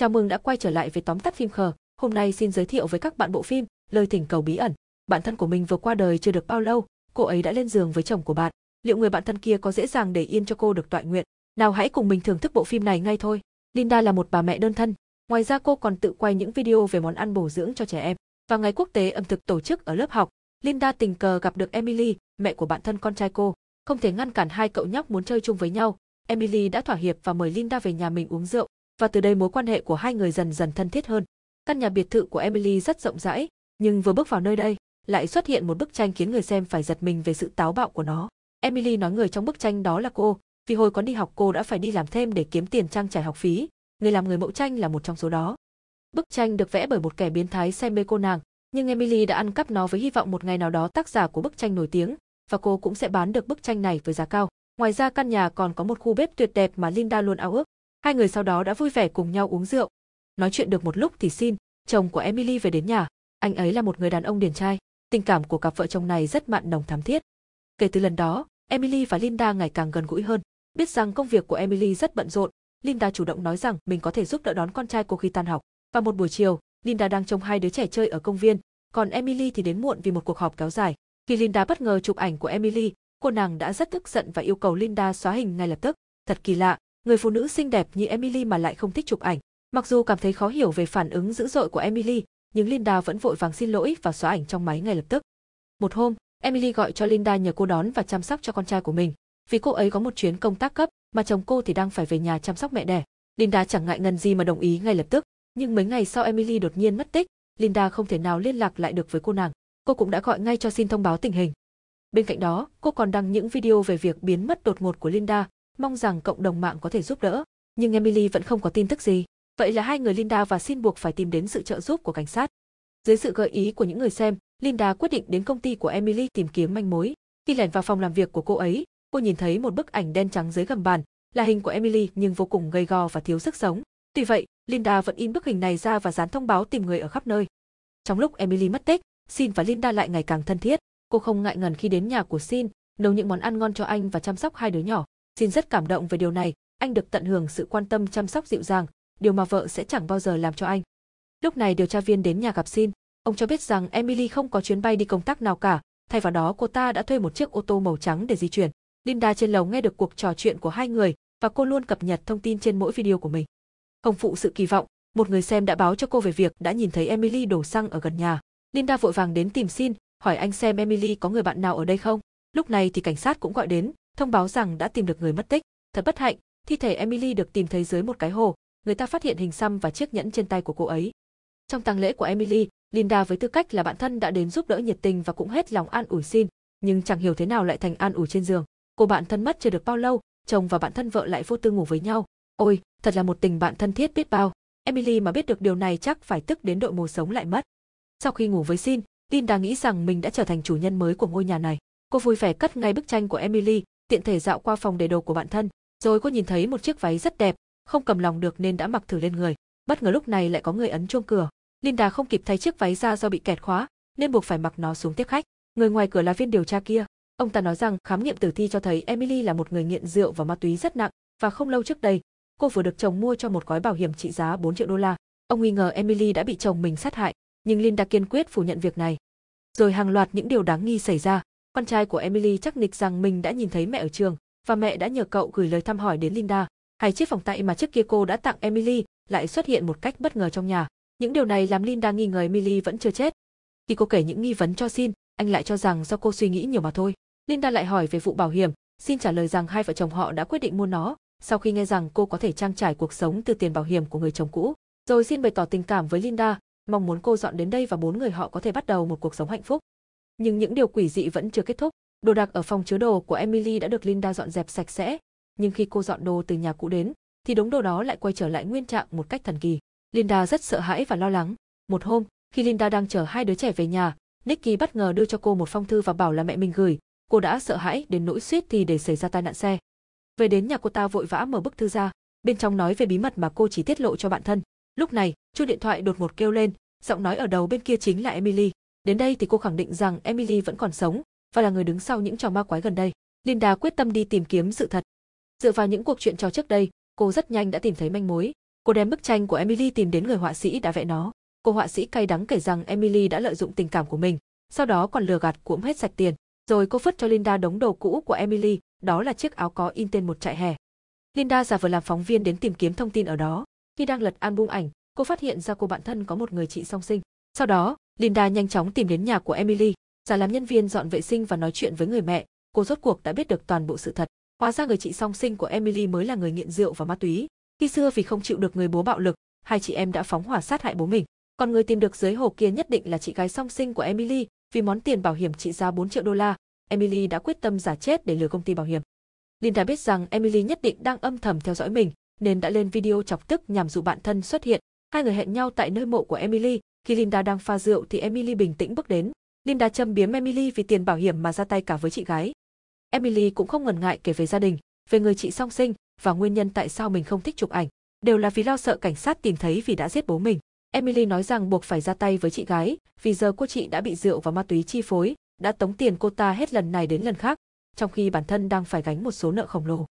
Chào mừng đã quay trở lại với tóm tắt phim khờ. Hôm nay xin giới thiệu với các bạn bộ phim Lời thỉnh cầu bí ẩn. Bạn thân của mình vừa qua đời chưa được bao lâu, cô ấy đã lên giường với chồng của bạn. Liệu người bạn thân kia có dễ dàng để yên cho cô được toại nguyện? Nào hãy cùng mình thưởng thức bộ phim này ngay thôi. Linda là một bà mẹ đơn thân. Ngoài ra cô còn tự quay những video về món ăn bổ dưỡng cho trẻ em. Và ngày quốc tế ẩm thực tổ chức ở lớp học, Linda tình cờ gặp được Emily, mẹ của bạn thân con trai cô. Không thể ngăn cản hai cậu nhóc muốn chơi chung với nhau, Emily đã thỏa hiệp và mời Linda về nhà mình uống rượu và từ đây mối quan hệ của hai người dần dần thân thiết hơn. Căn nhà biệt thự của Emily rất rộng rãi, nhưng vừa bước vào nơi đây, lại xuất hiện một bức tranh khiến người xem phải giật mình về sự táo bạo của nó. Emily nói người trong bức tranh đó là cô, vì hồi còn đi học cô đã phải đi làm thêm để kiếm tiền trang trải học phí, người làm người mẫu tranh là một trong số đó. Bức tranh được vẽ bởi một kẻ biến thái say mê cô nàng, nhưng Emily đã ăn cắp nó với hy vọng một ngày nào đó tác giả của bức tranh nổi tiếng và cô cũng sẽ bán được bức tranh này với giá cao. Ngoài ra căn nhà còn có một khu bếp tuyệt đẹp mà Linda luôn ao ước, Hai người sau đó đã vui vẻ cùng nhau uống rượu. Nói chuyện được một lúc thì xin, chồng của Emily về đến nhà. Anh ấy là một người đàn ông điển trai, tình cảm của cặp vợ chồng này rất mặn nồng thắm thiết. Kể từ lần đó, Emily và Linda ngày càng gần gũi hơn. Biết rằng công việc của Emily rất bận rộn, Linda chủ động nói rằng mình có thể giúp đỡ đón con trai cô khi tan học. Và một buổi chiều, Linda đang trông hai đứa trẻ chơi ở công viên, còn Emily thì đến muộn vì một cuộc họp kéo dài. Khi Linda bất ngờ chụp ảnh của Emily, cô nàng đã rất tức giận và yêu cầu Linda xóa hình ngay lập tức. Thật kỳ lạ, người phụ nữ xinh đẹp như Emily mà lại không thích chụp ảnh. Mặc dù cảm thấy khó hiểu về phản ứng dữ dội của Emily, nhưng Linda vẫn vội vàng xin lỗi và xóa ảnh trong máy ngay lập tức. Một hôm, Emily gọi cho Linda nhờ cô đón và chăm sóc cho con trai của mình. Vì cô ấy có một chuyến công tác cấp, mà chồng cô thì đang phải về nhà chăm sóc mẹ đẻ. Linda chẳng ngại ngần gì mà đồng ý ngay lập tức, nhưng mấy ngày sau Emily đột nhiên mất tích, Linda không thể nào liên lạc lại được với cô nàng. Cô cũng đã gọi ngay cho xin thông báo tình hình. Bên cạnh đó, cô còn đăng những video về việc biến mất đột ngột của Linda, mong rằng cộng đồng mạng có thể giúp đỡ. Nhưng Emily vẫn không có tin tức gì. Vậy là hai người Linda và Xin buộc phải tìm đến sự trợ giúp của cảnh sát. Dưới sự gợi ý của những người xem, Linda quyết định đến công ty của Emily tìm kiếm manh mối. Khi lẻn vào phòng làm việc của cô ấy, cô nhìn thấy một bức ảnh đen trắng dưới gầm bàn, là hình của Emily nhưng vô cùng gầy gò và thiếu sức sống. Tuy vậy, Linda vẫn in bức hình này ra và dán thông báo tìm người ở khắp nơi. Trong lúc Emily mất tích, Xin và Linda lại ngày càng thân thiết. Cô không ngại ngần khi đến nhà của Xin nấu những món ăn ngon cho anh và chăm sóc hai đứa nhỏ. Xin rất cảm động về điều này, anh được tận hưởng sự quan tâm chăm sóc dịu dàng, điều mà vợ sẽ chẳng bao giờ làm cho anh. Lúc này điều tra viên đến nhà gặp Xin, ông cho biết rằng Emily không có chuyến bay đi công tác nào cả, thay vào đó cô ta đã thuê một chiếc ô tô màu trắng để di chuyển. Linda trên lầu nghe được cuộc trò chuyện của hai người và cô luôn cập nhật thông tin trên mỗi video của mình. Không phụ sự kỳ vọng, một người xem đã báo cho cô về việc đã nhìn thấy Emily đổ xăng ở gần nhà. Linda vội vàng đến tìm Xin, hỏi anh xem Emily có người bạn nào ở đây không. Lúc này thì cảnh sát cũng gọi đến, thông báo rằng đã tìm được người mất tích. Thật bất hạnh, thi thể Emily được tìm thấy dưới một cái hồ, người ta phát hiện hình xăm và chiếc nhẫn trên tay của cô ấy. Trong tang lễ của Emily, Linda với tư cách là bạn thân đã đến giúp đỡ nhiệt tình và cũng hết lòng an ủi xin, nhưng chẳng hiểu thế nào lại thành an ủi trên giường. Cô bạn thân mất chưa được bao lâu, chồng và bạn thân vợ lại vô tư ngủ với nhau. Ôi, thật là một tình bạn thân thiết biết bao. Emily mà biết được điều này chắc phải tức đến đội mồ sống lại mất. Sau khi ngủ với Xin, Linda nghĩ rằng mình đã trở thành chủ nhân mới của ngôi nhà này. Cô vui vẻ cất ngay bức tranh của Emily, tiện thể dạo qua phòng để đồ của bạn thân, rồi cô nhìn thấy một chiếc váy rất đẹp, không cầm lòng được nên đã mặc thử lên người. Bất ngờ lúc này lại có người ấn chuông cửa. Linda không kịp thay chiếc váy ra do bị kẹt khóa, nên buộc phải mặc nó xuống tiếp khách. Người ngoài cửa là viên điều tra kia. Ông ta nói rằng khám nghiệm tử thi cho thấy Emily là một người nghiện rượu và ma túy rất nặng, và không lâu trước đây, cô vừa được chồng mua cho một gói bảo hiểm trị giá 4 triệu đô la. Ông nghi ngờ Emily đã bị chồng mình sát hại, nhưng Linda kiên quyết phủ nhận việc này. Rồi hàng loạt những điều đáng nghi xảy ra, con trai của Emily chắc nịch rằng mình đã nhìn thấy mẹ ở trường và mẹ đã nhờ cậu gửi lời thăm hỏi đến Linda. Hay chiếc vòng tay mà trước kia cô đã tặng Emily lại xuất hiện một cách bất ngờ trong nhà. Những điều này làm Linda nghi ngờ Emily vẫn chưa chết. Khi cô kể những nghi vấn cho Xin, anh lại cho rằng do cô suy nghĩ nhiều mà thôi. Linda lại hỏi về vụ bảo hiểm, Xin trả lời rằng hai vợ chồng họ đã quyết định mua nó, sau khi nghe rằng cô có thể trang trải cuộc sống từ tiền bảo hiểm của người chồng cũ. Rồi Xin bày tỏ tình cảm với Linda, mong muốn cô dọn đến đây và bốn người họ có thể bắt đầu một cuộc sống hạnh phúc. Nhưng những điều quỷ dị vẫn chưa kết thúc. Đồ đạc ở phòng chứa đồ của Emily đã được Linda dọn dẹp sạch sẽ, nhưng khi cô dọn đồ từ nhà cũ đến, thì đống đồ đó lại quay trở lại nguyên trạng một cách thần kỳ. Linda rất sợ hãi và lo lắng. Một hôm, khi Linda đang chở hai đứa trẻ về nhà, Nicky bất ngờ đưa cho cô một phong thư và bảo là mẹ mình gửi. Cô đã sợ hãi đến nỗi suýt thì để xảy ra tai nạn xe. Về đến nhà cô ta vội vã mở bức thư ra, bên trong nói về bí mật mà cô chỉ tiết lộ cho bạn thân. Lúc này, chuông điện thoại đột một kêu lên, giọng nói ở đầu bên kia chính là Emily. Đến đây thì cô khẳng định rằng Emily vẫn còn sống và là người đứng sau những trò ma quái gần đây. Linda quyết tâm đi tìm kiếm sự thật. Dựa vào những cuộc chuyện trò trước đây, cô rất nhanh đã tìm thấy manh mối. Cô đem bức tranh của Emily tìm đến người họa sĩ đã vẽ nó. Cô họa sĩ cay đắng kể rằng Emily đã lợi dụng tình cảm của mình, sau đó còn lừa gạt cuỗm hết sạch tiền. Rồi cô phất cho Linda đống đồ cũ của Emily, đó là chiếc áo có in tên một trại hè. Linda giả vờ làm phóng viên đến tìm kiếm thông tin ở đó. Khi đang lật album ảnh, cô phát hiện ra cô bạn thân có một người chị song sinh. Sau đó, Linda nhanh chóng tìm đến nhà của Emily, giả làm nhân viên dọn vệ sinh và nói chuyện với người mẹ, cô rốt cuộc đã biết được toàn bộ sự thật. Hóa ra người chị song sinh của Emily mới là người nghiện rượu và ma túy. Khi xưa vì không chịu được người bố bạo lực, hai chị em đã phóng hỏa sát hại bố mình. Còn người tìm được dưới hồ kia nhất định là chị gái song sinh của Emily, vì món tiền bảo hiểm trị giá 4 triệu đô la, Emily đã quyết tâm giả chết để lừa công ty bảo hiểm. Linda biết rằng Emily nhất định đang âm thầm theo dõi mình, nên đã lên video chọc tức nhằm dụ bạn thân xuất hiện. Hai người hẹn nhau tại nơi mộ của Emily, khi Linda đang pha rượu thì Emily bình tĩnh bước đến. Linda châm biếm Emily vì tiền bảo hiểm mà ra tay cả với chị gái. Emily cũng không ngần ngại kể về gia đình, về người chị song sinh và nguyên nhân tại sao mình không thích chụp ảnh, đều là vì lo sợ cảnh sát tìm thấy vì đã giết bố mình. Emily nói rằng buộc phải ra tay với chị gái, vì giờ cô chị đã bị rượu và ma túy chi phối, đã tống tiền cô ta hết lần này đến lần khác, trong khi bản thân đang phải gánh một số nợ khổng lồ.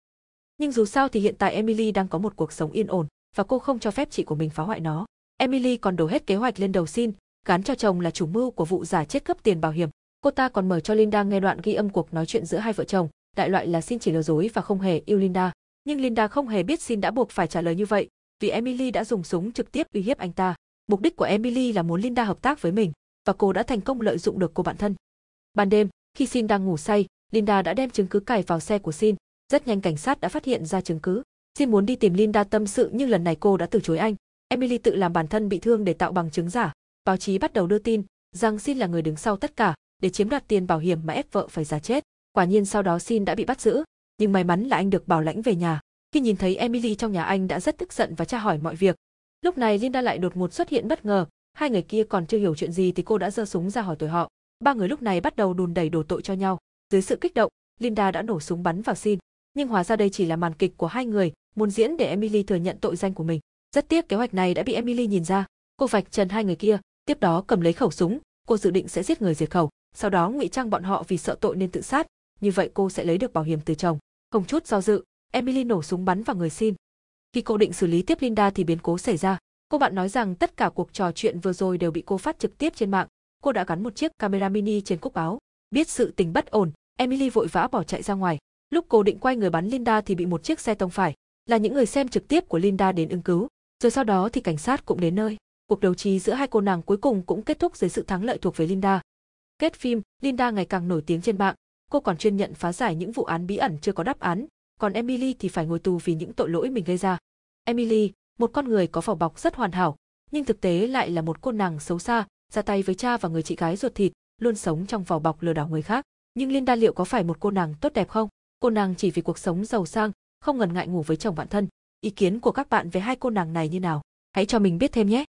Nhưng dù sao thì hiện tại Emily đang có một cuộc sống yên ổn và cô không cho phép chị của mình phá hoại nó. Emily còn đổ hết kế hoạch lên đầu xin, gắn cho chồng là chủ mưu của vụ giả chết cướp tiền bảo hiểm. Cô ta còn mở cho Linda nghe đoạn ghi âm cuộc nói chuyện giữa hai vợ chồng, đại loại là xin chỉ lừa dối và không hề yêu Linda. Nhưng Linda không hề biết xin đã buộc phải trả lời như vậy, vì Emily đã dùng súng trực tiếp uy hiếp anh ta. Mục đích của Emily là muốn Linda hợp tác với mình, và cô đã thành công lợi dụng được cô bạn thân. Ban đêm, khi Xin đang ngủ say, Linda đã đem chứng cứ cài vào xe của Xin. Rất nhanh cảnh sát đã phát hiện ra chứng cứ. Xin muốn đi tìm Linda tâm sự nhưng lần này cô đã từ chối anh. Emily tự làm bản thân bị thương để tạo bằng chứng giả. Báo chí bắt đầu đưa tin rằng Xin là người đứng sau tất cả để chiếm đoạt tiền bảo hiểm mà ép vợ phải giả chết. Quả nhiên sau đó Xin đã bị bắt giữ, nhưng may mắn là anh được bảo lãnh về nhà. Khi nhìn thấy Emily trong nhà anh đã rất tức giận và tra hỏi mọi việc. Lúc này Linda lại đột ngột xuất hiện bất ngờ, hai người kia còn chưa hiểu chuyện gì thì cô đã giơ súng ra hỏi tội họ. Ba người lúc này bắt đầu đùn đẩy đổ tội cho nhau. Dưới sự kích động, Linda đã nổ súng bắn vào Xin. nhưng hóa ra đây chỉ là màn kịch của hai người, muốn diễn để Emily thừa nhận tội danh của mình. Rất tiếc kế hoạch này đã bị Emily nhìn ra, cô vạch trần hai người kia, tiếp đó cầm lấy khẩu súng, cô dự định sẽ giết người diệt khẩu, sau đó ngụy trang bọn họ vì sợ tội nên tự sát, như vậy cô sẽ lấy được bảo hiểm từ chồng. Không chút do dự, Emily nổ súng bắn vào người Sin. Khi cô định xử lý tiếp Linda thì biến cố xảy ra. Cô bạn nói rằng tất cả cuộc trò chuyện vừa rồi đều bị cô phát trực tiếp trên mạng. Cô đã gắn một chiếc camera mini trên cúc áo. Biết sự tình bất ổn, Emily vội vã bỏ chạy ra ngoài. Lúc cô định quay người bắn Linda thì bị một chiếc xe tông phải. Là những người xem trực tiếp của Linda đến ứng cứu. Rồi sau đó thì cảnh sát cũng đến nơi. Cuộc đấu trí giữa hai cô nàng cuối cùng cũng kết thúc dưới sự thắng lợi thuộc về Linda. Kết phim, Linda ngày càng nổi tiếng trên mạng. Cô còn chuyên nhận phá giải những vụ án bí ẩn chưa có đáp án, còn Emily thì phải ngồi tù vì những tội lỗi mình gây ra. Emily, một con người có vỏ bọc rất hoàn hảo, nhưng thực tế lại là một cô nàng xấu xa, ra tay với cha và người chị gái ruột thịt, luôn sống trong vỏ bọc lừa đảo người khác. Nhưng Linda liệu có phải một cô nàng tốt đẹp không? Cô nàng chỉ vì cuộc sống giàu sang, không ngần ngại ngủ với chồng bạn thân, ý kiến của các bạn về hai cô nàng này như nào. Hãy cho mình biết thêm nhé!